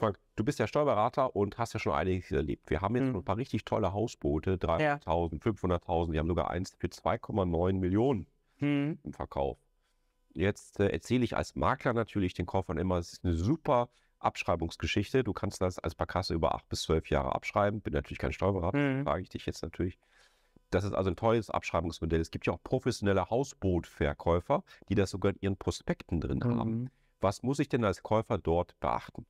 Frank, du bist ja Steuerberater und hast ja schon einiges erlebt. Wir haben jetzt mhm. ein paar richtig tolle Hausboote, 300.000, ja. 500.000, die haben sogar eins für 2,9 Millionen mhm. im Verkauf. Jetzt äh, erzähle ich als Makler natürlich den Käufern immer, es ist eine super Abschreibungsgeschichte. Du kannst das als Parkasse über acht bis zwölf Jahre abschreiben. Bin natürlich kein Steuerberater, mhm. frage ich dich jetzt natürlich. Das ist also ein tolles Abschreibungsmodell. Es gibt ja auch professionelle Hausbootverkäufer, die das sogar in ihren Prospekten drin mhm. haben. Was muss ich denn als Käufer dort beachten?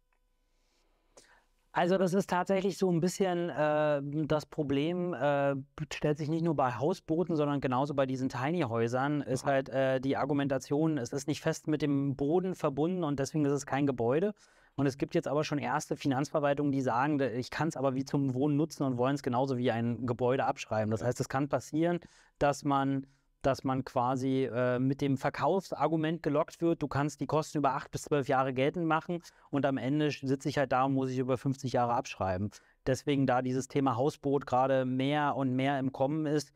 Also das ist tatsächlich so ein bisschen äh, das Problem, äh, stellt sich nicht nur bei Hausbooten, sondern genauso bei diesen Tiny-Häusern, ist halt äh, die Argumentation, es ist nicht fest mit dem Boden verbunden und deswegen ist es kein Gebäude. Und es gibt jetzt aber schon erste Finanzverwaltungen, die sagen, ich kann es aber wie zum Wohnen nutzen und wollen es genauso wie ein Gebäude abschreiben. Das heißt, es kann passieren, dass man dass man quasi äh, mit dem Verkaufsargument gelockt wird, du kannst die Kosten über acht bis zwölf Jahre geltend machen und am Ende sitze ich halt da und muss ich über 50 Jahre abschreiben. Deswegen, da dieses Thema Hausboot gerade mehr und mehr im Kommen ist,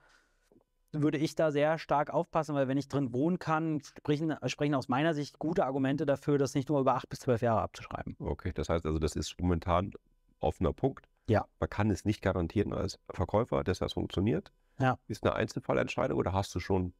würde ich da sehr stark aufpassen, weil wenn ich drin wohnen kann, sprechen, sprechen aus meiner Sicht gute Argumente dafür, das nicht nur über acht bis zwölf Jahre abzuschreiben. Okay, das heißt also, das ist momentan offener Punkt ja. Man kann es nicht garantieren als Verkäufer, dass das funktioniert. Ja. Ist eine Einzelfallentscheidung oder hast du schon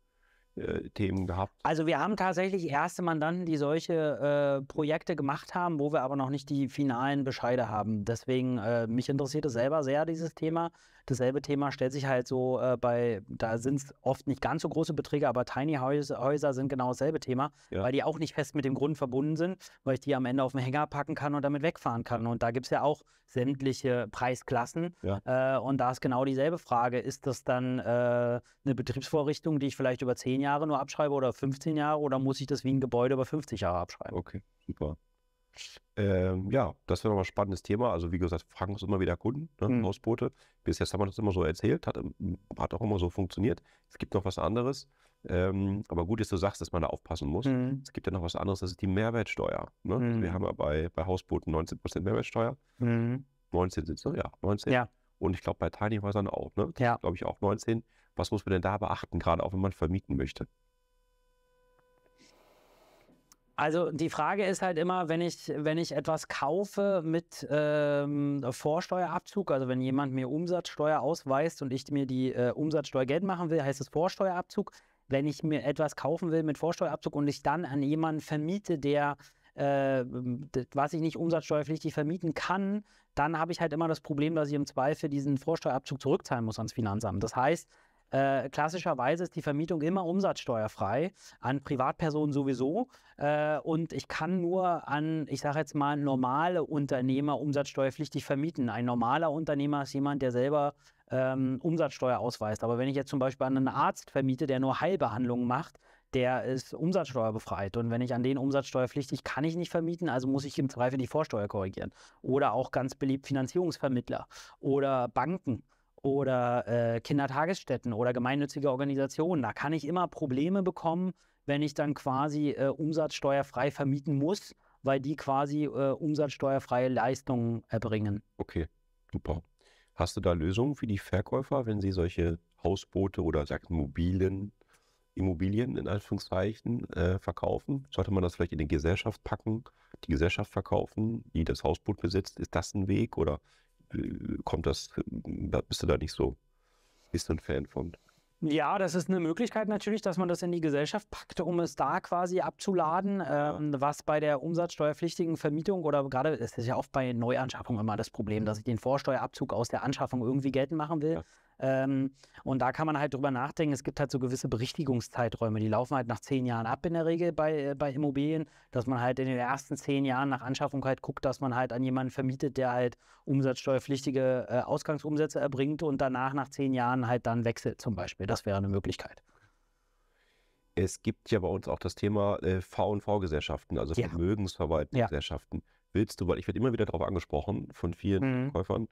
äh, Themen gehabt? Also wir haben tatsächlich erste Mandanten, die solche äh, Projekte gemacht haben, wo wir aber noch nicht die finalen Bescheide haben. Deswegen, äh, mich interessiert es selber sehr, dieses Thema. Dasselbe Thema stellt sich halt so äh, bei, da mhm. sind es oft nicht ganz so große Beträge, aber Tiny Häuser, sind genau dasselbe Thema, ja. weil die auch nicht fest mit dem Grund verbunden sind, weil ich die am Ende auf den Hänger packen kann und damit wegfahren kann. Und da gibt es ja auch sämtliche Preisklassen. Ja. Äh, und da ist genau dieselbe Frage. Ist das dann äh, eine Betriebsvorrichtung, die ich vielleicht über 10 Jahre nur abschreibe oder 15 Jahre oder muss ich das wie ein Gebäude über 50 Jahre abschreiben? Okay, super. Ähm, ja, das wäre nochmal ein spannendes Thema. Also wie gesagt, fragen uns immer wieder Kunden, ne? mhm. Hausboote. Bis jetzt haben wir das immer so erzählt, hat, ähm, hat auch immer so funktioniert. Es gibt noch was anderes. Ähm, aber gut, dass du sagst, dass man da aufpassen muss. Mhm. Es gibt ja noch was anderes, das ist die Mehrwertsteuer. Ne? Also, mhm. Wir haben ja bei, bei Hausbooten 19% Mehrwertsteuer. 19 sind es, ja, 19. Ja. Und ich glaube bei Tiny-Häusern auch, ne? Ja. Glaube ich auch 19. Was muss man denn da beachten, gerade auch wenn man vermieten möchte? Also die Frage ist halt immer, wenn ich, wenn ich etwas kaufe mit ähm, Vorsteuerabzug, also wenn jemand mir Umsatzsteuer ausweist und ich mir die äh, Umsatzsteuer Geld machen will, heißt es Vorsteuerabzug. Wenn ich mir etwas kaufen will mit Vorsteuerabzug und ich dann an jemanden vermiete, der äh, was ich nicht umsatzsteuerpflichtig vermieten kann, dann habe ich halt immer das Problem, dass ich im Zweifel diesen Vorsteuerabzug zurückzahlen muss ans Finanzamt. Das heißt, äh, klassischerweise ist die Vermietung immer umsatzsteuerfrei, an Privatpersonen sowieso. Äh, und ich kann nur an, ich sage jetzt mal, normale Unternehmer umsatzsteuerpflichtig vermieten. Ein normaler Unternehmer ist jemand, der selber ähm, Umsatzsteuer ausweist. Aber wenn ich jetzt zum Beispiel an einen Arzt vermiete, der nur Heilbehandlungen macht, der ist umsatzsteuerbefreit. Und wenn ich an den umsatzsteuerpflichtig, kann ich nicht vermieten, also muss ich im Zweifel die Vorsteuer korrigieren. Oder auch ganz beliebt Finanzierungsvermittler oder Banken oder äh, Kindertagesstätten oder gemeinnützige Organisationen. Da kann ich immer Probleme bekommen, wenn ich dann quasi äh, umsatzsteuerfrei vermieten muss, weil die quasi äh, umsatzsteuerfreie Leistungen erbringen. Okay, super. Hast du da Lösungen für die Verkäufer, wenn sie solche Hausboote oder sagt mobilen Immobilien in Anführungszeichen äh, verkaufen? Sollte man das vielleicht in die Gesellschaft packen, die Gesellschaft verkaufen, die das Hausboot besitzt? Ist das ein Weg oder äh, kommt das, äh, bist du da nicht so, bist du ein Fan von? Ja, das ist eine Möglichkeit natürlich, dass man das in die Gesellschaft packt, um es da quasi abzuladen, ähm, was bei der umsatzsteuerpflichtigen Vermietung oder gerade, es ist ja oft bei Neuanschaffung immer das Problem, dass ich den Vorsteuerabzug aus der Anschaffung irgendwie geltend machen will. Ja. Ähm, und da kann man halt drüber nachdenken, es gibt halt so gewisse Berichtigungszeiträume, die laufen halt nach zehn Jahren ab in der Regel bei, äh, bei Immobilien, dass man halt in den ersten zehn Jahren nach Anschaffung halt guckt, dass man halt an jemanden vermietet, der halt umsatzsteuerpflichtige äh, Ausgangsumsätze erbringt und danach nach zehn Jahren halt dann wechselt zum Beispiel. Das wäre eine Möglichkeit. Es gibt ja bei uns auch das Thema äh, V&V-Gesellschaften, also ja. Vermögensverwaltungsgesellschaften. Ja willst du, weil ich werde immer wieder darauf angesprochen von vielen mhm. Käufern,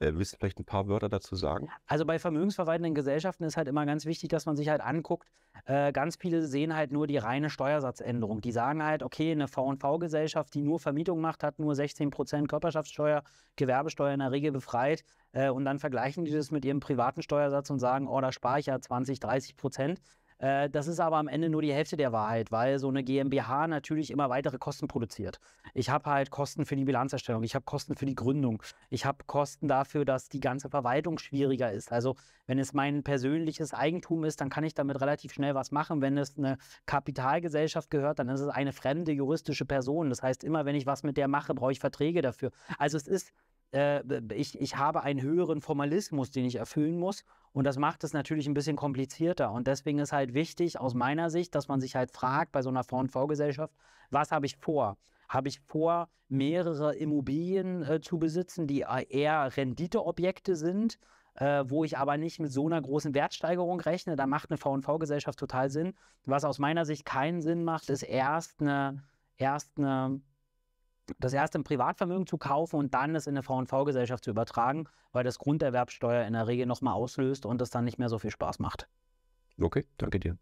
äh, willst du vielleicht ein paar Wörter dazu sagen? Also bei vermögensverwaltenden Gesellschaften ist halt immer ganz wichtig, dass man sich halt anguckt. Äh, ganz viele sehen halt nur die reine Steuersatzänderung. Die sagen halt, okay, eine V&V-Gesellschaft, die nur Vermietung macht, hat nur 16% Körperschaftssteuer, Gewerbesteuer in der Regel befreit. Äh, und dann vergleichen die das mit ihrem privaten Steuersatz und sagen, oh, da spare ich ja 20, 30 Prozent. Äh, das ist aber am Ende nur die Hälfte der Wahrheit, weil so eine GmbH natürlich immer weitere Kosten produziert. Ich habe halt Kosten für die Bilanzerstellung, ich habe Kosten für die Gründung, ich habe Kosten dafür, dass die ganze Verwaltung schwieriger ist. Also wenn es mein persönliches Eigentum ist, dann kann ich damit relativ schnell was machen. Wenn es eine Kapitalgesellschaft gehört, dann ist es eine fremde juristische Person. Das heißt, immer wenn ich was mit der mache, brauche ich Verträge dafür. Also es ist äh, ich, ich habe einen höheren Formalismus, den ich erfüllen muss. Und das macht es natürlich ein bisschen komplizierter. Und deswegen ist halt wichtig aus meiner Sicht, dass man sich halt fragt bei so einer V&V-Gesellschaft, was habe ich vor? Habe ich vor, mehrere Immobilien äh, zu besitzen, die e, eher Renditeobjekte sind, äh, wo ich aber nicht mit so einer großen Wertsteigerung rechne? Da macht eine V&V-Gesellschaft total Sinn. Was aus meiner Sicht keinen Sinn macht, ist erst eine, erst eine das erste im Privatvermögen zu kaufen und dann es in eine VV-Gesellschaft zu übertragen, weil das Grunderwerbsteuer in der Regel nochmal auslöst und es dann nicht mehr so viel Spaß macht. Okay, danke dir.